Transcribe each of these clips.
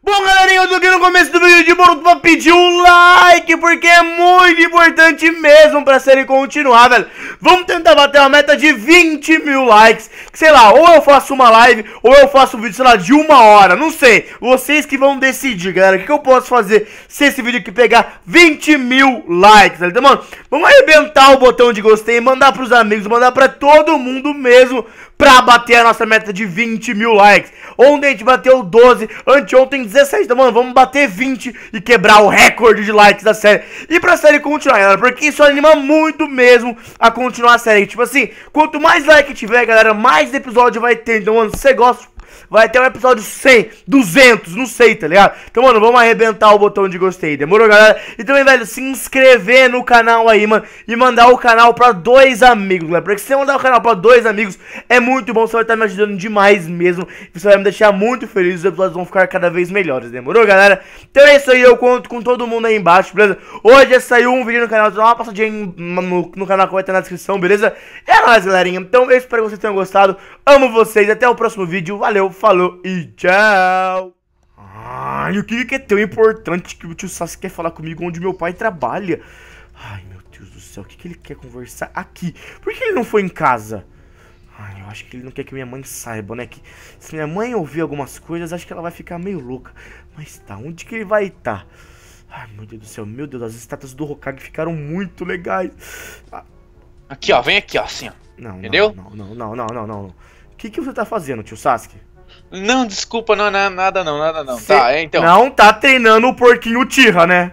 Bom, galerinha, eu tô aqui no começo do vídeo de Boruto pra pedir um like, porque é muito importante mesmo pra série continuar, velho. Vamos tentar bater uma meta de 20 mil likes, que, sei lá, ou eu faço uma live, ou eu faço um vídeo, sei lá, de uma hora, não sei. Vocês que vão decidir, galera, o que, que eu posso fazer se esse vídeo aqui pegar 20 mil likes, velho. Então, mano, vamos arrebentar o botão de gostei, mandar pros amigos, mandar pra todo mundo mesmo, pra bater a nossa meta de 20 mil likes. Ontem a gente bateu 12, anteontem 17 Então, mano, vamos bater 20 e quebrar o recorde de likes da série. E pra série continuar, galera, porque isso anima muito mesmo a continuar a série. Tipo assim, quanto mais like tiver, galera, mais episódio vai ter. Então, mano, se você gosta vai ter um episódio 100, 200, não sei, tá ligado? Então, mano, vamos arrebentar o botão de gostei, demorou, galera? E também, velho, se inscrever no canal aí, mano, e mandar o canal pra dois amigos, galera. Né? Porque se você mandar o canal pra dois amigos, é muito bom, você vai estar me ajudando demais mesmo. Você vai me deixar muito feliz, os episódios vão ficar cada vez melhores, demorou, galera? Então é isso aí, eu conto com todo mundo aí embaixo, beleza? Hoje é saiu um vídeo no canal, dá uma passadinha no, no canal que vai estar na descrição, beleza? É nóis, galerinha. Então eu espero que vocês tenham gostado. Amo vocês. Até o próximo vídeo. Valeu falou e tchau. Ai, o que, que é tão importante que o tio Sasuke quer falar comigo onde meu pai trabalha? Ai, meu Deus do céu, o que, que ele quer conversar aqui? Por que ele não foi em casa? Ai, eu acho que ele não quer que minha mãe saiba, né? Que se minha mãe ouvir algumas coisas, acho que ela vai ficar meio louca. Mas tá, onde que ele vai estar? Tá? Ai, meu Deus do céu, meu Deus, as estátuas do Hokage ficaram muito legais. Ah. Aqui, ó, vem aqui, ó, assim, ó. Não, Entendeu? Não, não, não, não, não, não. O que, que você tá fazendo, tio Sasuke? Não, desculpa, não, não nada não, nada não. Cê tá, é, então. Não tá treinando o porquinho tira, né?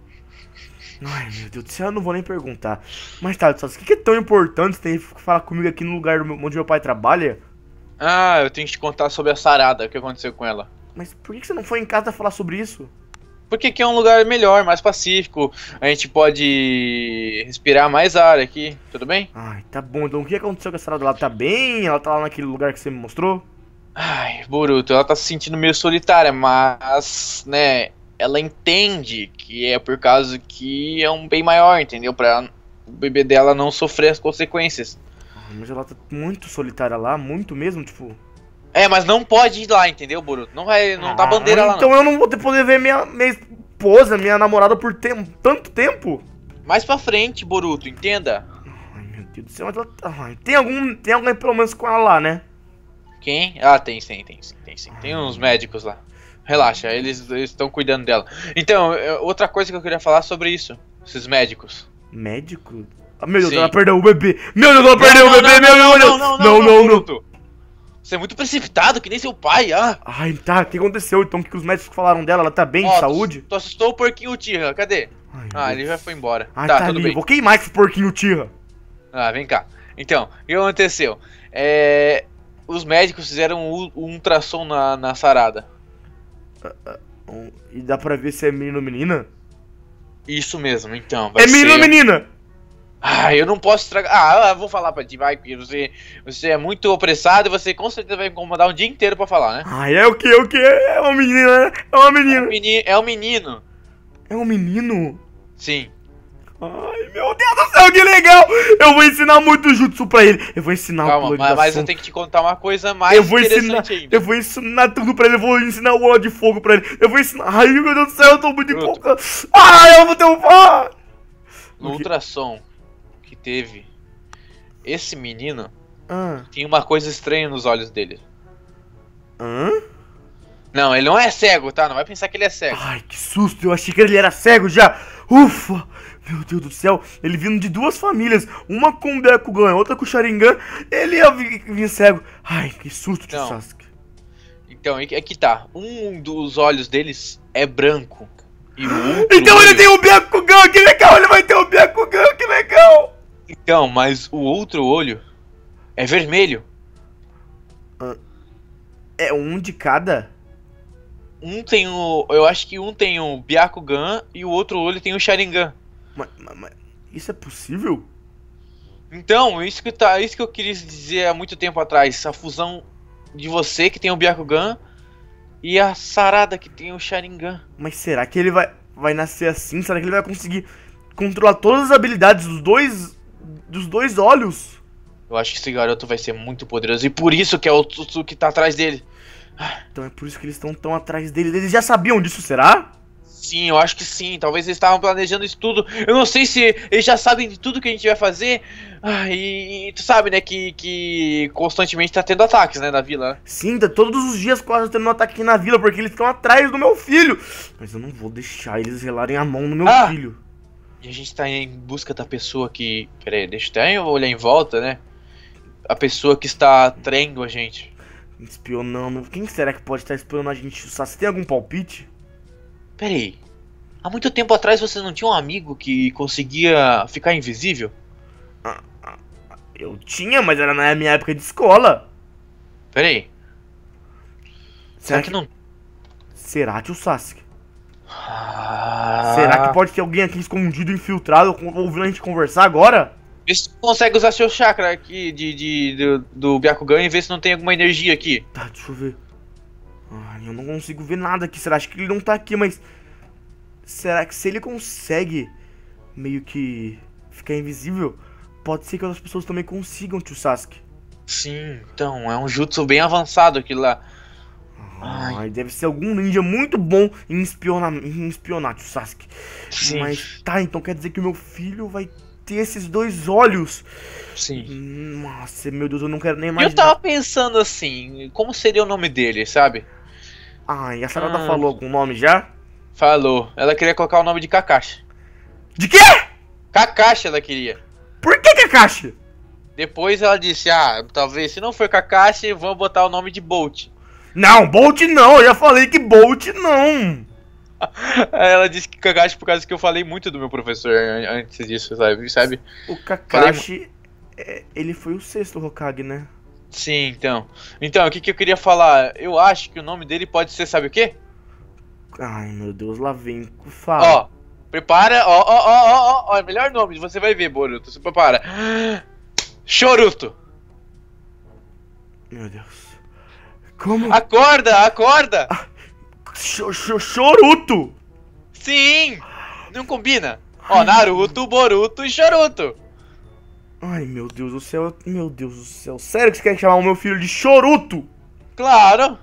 Ai, meu Deus do céu, eu não vou nem perguntar. Mas tá, o que, que é tão importante você tem que falar comigo aqui no lugar onde meu pai trabalha? Ah, eu tenho que te contar sobre a Sarada, o que aconteceu com ela. Mas por que você não foi em casa falar sobre isso? Porque aqui é um lugar melhor, mais pacífico. A gente pode respirar mais ar aqui, tudo bem? Ai, tá bom. Então o que aconteceu com a Sarada? Ela tá bem? Ela tá lá naquele lugar que você me mostrou? Ai, Boruto, ela tá se sentindo meio solitária, mas, né, ela entende que é por causa que é um bem maior, entendeu? Pra o bebê dela não sofrer as consequências. Ah, mas ela tá muito solitária lá, muito mesmo, tipo. É, mas não pode ir lá, entendeu, Boruto? Não vai, não tá ah, dá bandeira lá. Então eu não vou poder ver minha, minha esposa, minha namorada por te tanto tempo. Mais pra frente, Boruto, entenda. Ai, meu Deus do céu, mas ela tá. Tem algum, tem alguém pelo menos com ela lá, né? Quem? Ah, tem sim, tem sim, tem sim. Tem uns médicos lá. Relaxa, eles estão cuidando dela. Então, outra coisa que eu queria falar sobre isso. Esses médicos. Médico? Ah, meu Deus, ela perdeu o bebê. Meu Deus, ela perdeu o bebê, meu Deus. Não, não, não, não, não. Você é muito precipitado, que nem seu pai, ah. Ai, tá, o que aconteceu então? O que os médicos falaram dela? Ela tá bem, de saúde? Tu assustou o porquinho Tira, cadê? ah, ele já foi embora. Ah, tá, tá tudo bem. Vou queimar esse porquinho Tira. Ah, vem cá. Então, o que aconteceu? É os médicos fizeram um ultrassom na, na sarada. Ah, ah, e dá pra ver se é menino ou menina? Isso mesmo, então. é menino ou menina? Ah, eu não posso estragar. Ah, vou falar pra ti, vai, porque você, você é muito opressado e você com certeza vai incomodar um dia inteiro pra falar, né? Ah, é o que? É o que? É uma menina, né? É uma menina. É um menino. É um menino. É um menino. Sim. Ai, meu Deus do céu, que legal! Eu vou ensinar muito jutsu pra ele. Eu vou ensinar Calma, o mas, mas eu tenho que te contar uma coisa mais eu vou ensinar, ainda. Eu vou ensinar tudo pra ele. Eu vou ensinar o ódio de fogo pra ele. Eu vou ensinar... Ai, meu Deus do céu, eu tô muito empolgado. Ai, eu vou ter um... Ah! No ultrassom que teve, esse menino ah. tinha uma coisa estranha nos olhos dele. Hã? Não, ele não é cego, tá? Não vai pensar que ele é cego. Ai, que susto! Eu achei que ele era cego já! Ufa! Meu Deus do céu, ele vindo de duas famílias, uma com o Byakugan, outra com o Sharingan, ele ia vir, cego. Ai, que susto, de Não. Sasuke. Então, é, é que tá, um dos olhos deles é branco. E o outro então olho... ele tem o um que legal, ele vai ter o um que legal. Então, mas o outro olho é vermelho. Ah, é um de cada? Um tem o. Eu acho que um tem o Byakugan e o outro olho tem o Sharingan. Mas, mas, mas isso é possível? Então, isso que, tá, isso que eu queria dizer há muito tempo atrás. A fusão de você, que tem o Byakugan, e a Sarada, que tem o Sharingan. Mas será que ele vai, vai nascer assim? Será que ele vai conseguir controlar todas as habilidades dos dois, dos dois olhos? Eu acho que esse garoto vai ser muito poderoso. E por isso que é o Tsutsu que tá atrás dele. Então é por isso que eles estão tão atrás dele. Eles já sabiam disso, será? Sim, eu acho que sim. Talvez eles estavam planejando isso tudo. Eu não sei se eles já sabem de tudo que a gente vai fazer. Ah, e, e, tu sabe, né, que, que constantemente tá tendo ataques, né, na vila. Sim, tá todos os dias quase tendo um ataque na vila, porque eles estão atrás do meu filho. Mas eu não vou deixar eles relarem a mão no meu ah, filho. E a gente tá em busca da pessoa que. Pera aí, deixa eu olhar em volta, né? A pessoa que está traindo a gente. Espionando. Quem será que pode estar espionando a gente? Só, você tem algum palpite? Peraí. Há muito tempo atrás você não tinha um amigo que conseguia ficar invisível? Eu tinha, mas era na minha época de escola. Peraí. Será, Será que... que... não. Será, o Sasuke? Ah. Será que pode ter alguém aqui escondido, infiltrado, ouvindo a gente conversar agora? Vê se consegue usar seu chakra aqui de, de, de do, do Byakugan e ver se não tem alguma energia aqui. Tá, deixa eu ver. Ai, eu não consigo ver nada aqui. Será? Acho que ele não tá aqui, mas... Será que se ele consegue meio que ficar invisível, pode ser que outras pessoas também consigam, tio Sasuke. Sim, então, é um jutsu bem avançado aquilo lá. Ai, Ai deve ser algum ninja muito bom em espionar, em espionar tio Sasuke. Sim. Mas tá, então quer dizer que o meu filho vai ter esses dois olhos. Sim. Hum, nossa, meu Deus, eu não quero nem mais. Eu tava pensando assim, como seria o nome dele, sabe? Ai, a Sarada ah. falou algum nome já? Falou. Ela queria colocar o nome de Kakashi. De quê? Kakashi ela queria. Por que Kakashi? Depois ela disse, ah, talvez se não for Kakashi, vamos botar o nome de Bolt. Não, Bolt não, eu já falei que Bolt não. ela disse que Kakashi por causa que eu falei muito do meu professor antes disso, sabe? sabe? O Kakashi, falei... É, ele foi o sexto Hokage, né? Sim, então. Então, o que, que eu queria falar? Eu acho que o nome dele pode ser, sabe o quê? Ai, meu Deus, lá vem. Fala. Ó, prepara. Ó, ó, ó, ó, ó. É melhor nome, você vai ver, Boruto. Se prepara. Choruto. Meu Deus. Como? Acorda, acorda! Ah, choruto! Sim! Não combina. Ó, Naruto, Boruto e Choruto. Ai, meu Deus do céu, meu Deus do céu. Sério que você quer chamar o meu filho de choruto? Claro.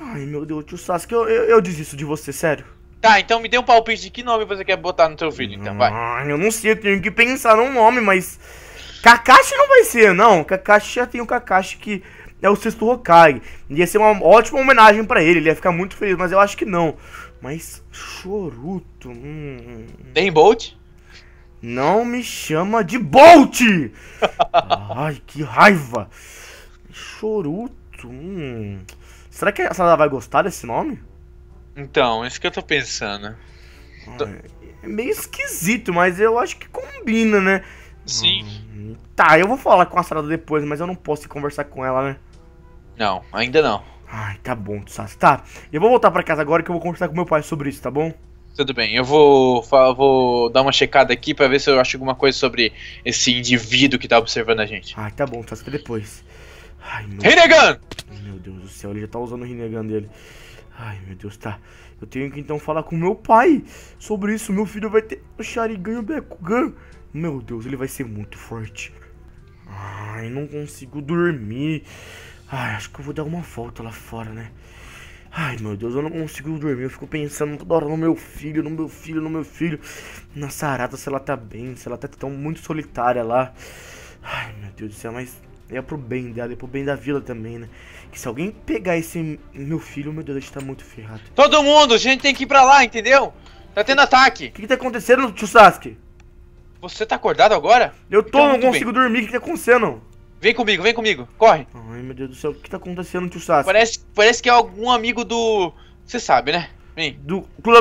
Ai, meu Deus, tio Sasuke, eu, eu, eu desisto de você, sério. Tá, então me dê um palpite de que nome você quer botar no seu filho, então, vai. Ai, eu não sei, eu tenho que pensar num nome, mas... Kakashi não vai ser, não. Kakashi já tem o Kakashi que é o sexto Hokage. Ia ser uma ótima homenagem para ele, ele ia ficar muito feliz, mas eu acho que não. Mas Choruto. Hum. hum, hum. Tem Bolt? Não me chama de Bolt! Ai, que raiva! Choruto. Hum. Será que a Sarah vai gostar desse nome? Então, é isso que eu tô pensando. É, é meio esquisito, mas eu acho que combina, né? Sim. Hum, tá, eu vou falar com a Sarada depois, mas eu não posso conversar com ela, né? Não, ainda não. Ai, tá bom, Sassi. Tá, eu vou voltar para casa agora que eu vou conversar com meu pai sobre isso, tá bom? Tudo bem, eu vou, vou dar uma checada aqui para ver se eu acho alguma coisa sobre esse indivíduo que tá observando a gente. Ah, tá bom, faz pra depois. Ai, Rinnegan! Meu Deus do céu, ele já tá usando o Rinnegan dele. Ai, meu Deus, tá. Eu tenho que então falar com meu pai sobre isso. Meu filho vai ter o Sharingan e o Bekugan. Meu Deus, ele vai ser muito forte. Ai, não consigo dormir. Ai, acho que eu vou dar uma volta lá fora, né? Ai meu Deus, eu não consigo dormir. Eu fico pensando toda hora no meu filho, no meu filho, no meu filho. Na Sarada, se ela tá bem, se ela tá tão muito solitária lá. Ai meu Deus do céu, mas é pro bem dela, é pro bem da vila também, né? Que se alguém pegar esse meu filho, meu Deus, a gente tá muito ferrado. Todo mundo, a gente tem que ir pra lá, entendeu? Tá tendo ataque. O que, que tá acontecendo, tio Sasuke? Você tá acordado agora? Eu tô, então, não consigo bem. dormir. O que, que tá acontecendo? Vem comigo, vem comigo, corre. Ai, meu Deus do céu, o que tá acontecendo, tio Sasuke? Parece, parece que é algum amigo do... Você sabe, né? Vem. Do clã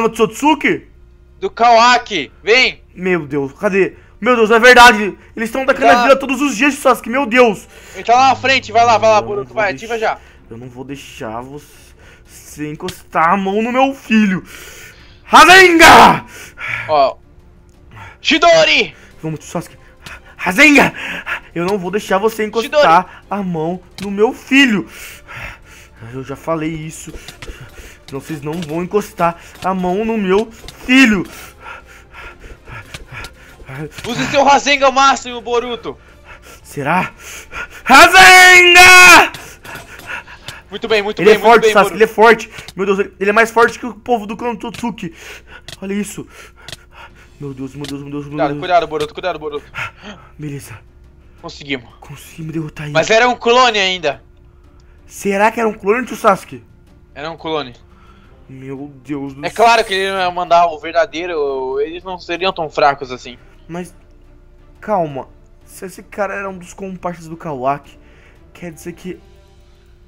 Do Kawaki, vem. Meu Deus, cadê? Meu Deus, é verdade. Eles estão daquela tá... a vida todos os dias, Sasuke, meu Deus. Então lá na frente, vai lá, vai lá, Boruto, vai, deixar... ativa já. Eu não vou deixar você encostar a mão no meu filho. Razenga! Ó. Shidori! Vamos, Sasuke. Razenga! Eu não vou deixar você encostar a mão no meu filho. Eu já falei isso. vocês não vão encostar a mão no meu filho. Use seu Rasenga máximo, Boruto. Será? Rasenga! Muito bem, muito ele bem, é forte, muito bem, Sasuke, Ele é forte, Meu Deus, ele é mais forte que o povo do clã Totsuki. Olha isso. Meu Deus, meu Deus, meu Deus, meu Deus. Cuidado, cuidado, Boruto, cuidado, Boruto. Beleza. Conseguimos. Conseguimos derrotar ele. Mas era um clone ainda. Será que era um clone do Sasuke? Era um clone. Meu Deus do é céu. É claro que ele não ia mandar o verdadeiro, eles não seriam tão fracos assim. Mas, calma, se esse cara era um dos comparsas do Kawaki, quer dizer que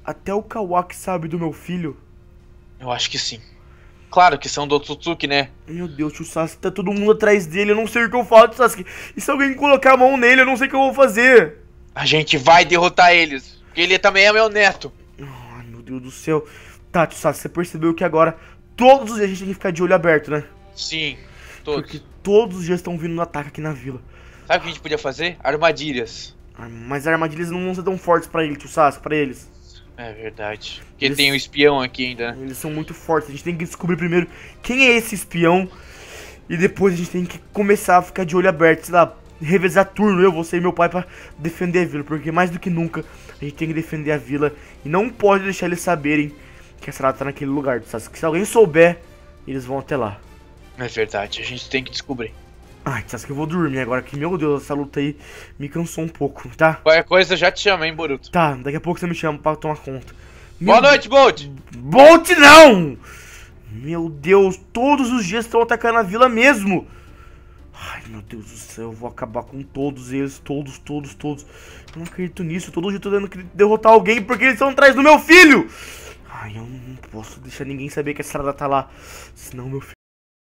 até o Kawaki sabe do meu filho? Eu acho que sim. Claro que são do Otsutsuki, né? Meu Deus, o Sasuke tá todo mundo atrás dele. Eu não sei o que eu faço, Sasuke. E se alguém colocar a mão nele, eu não sei o que eu vou fazer. A gente vai derrotar eles. Porque ele também é meu neto. Ai, ah, meu Deus do céu. Tá, Sasuke, você percebeu que agora todos os dias a gente tem que ficar de olho aberto, né? Sim, todos. Porque todos os dias estão vindo no ataque aqui na vila. Sabe o que a gente podia fazer? Armadilhas. Ah, mas armadilhas não vão ser tão fortes pra ele, tio Sasuke, pra eles. É verdade. Porque eles, tem um espião aqui ainda, né? Eles são muito fortes. A gente tem que descobrir primeiro quem é esse espião. E depois a gente tem que começar a ficar de olho aberto, sei lá, revezar turno, eu, você e meu pai, para defender a vila. Porque mais do que nunca, a gente tem que defender a vila. E não pode deixar eles saberem que a Sarada tá naquele lugar. Sabe? se alguém souber, eles vão até lá. É verdade, a gente tem que descobrir. Ai, acha que eu vou dormir agora, que meu Deus, essa luta aí me cansou um pouco, tá? Qualquer coisa já te chama, hein, Boruto? Tá, daqui a pouco você me chama pra tomar conta. Meu... Boa noite, Bolt! Bolt não! Meu Deus, todos os dias estão atacando a vila mesmo! Ai, meu Deus do céu, eu vou acabar com todos eles, todos, todos, todos. Eu não acredito nisso, todo dia eu tô tendo que derrotar alguém porque eles estão atrás do meu filho! Ai, eu não posso deixar ninguém saber que a estrada tá lá, senão meu filho...